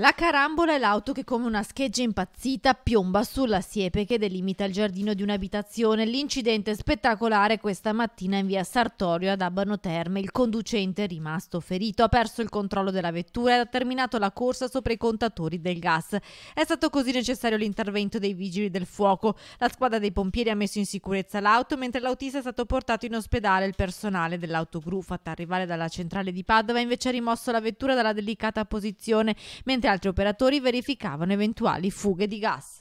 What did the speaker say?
La carambola è l'auto che come una scheggia impazzita piomba sulla siepe che delimita il giardino di un'abitazione. L'incidente spettacolare questa mattina in via Sartorio ad Abano Terme. Il conducente è rimasto ferito ha perso il controllo della vettura e ha terminato la corsa sopra i contatori del gas. È stato così necessario l'intervento dei vigili del fuoco. La squadra dei pompieri ha messo in sicurezza l'auto mentre l'autista è stato portato in ospedale. Il personale dell'autogru fatta arrivare dalla centrale di Padova ha invece rimosso la vettura dalla delicata posizione mentre altri operatori verificavano eventuali fughe di gas.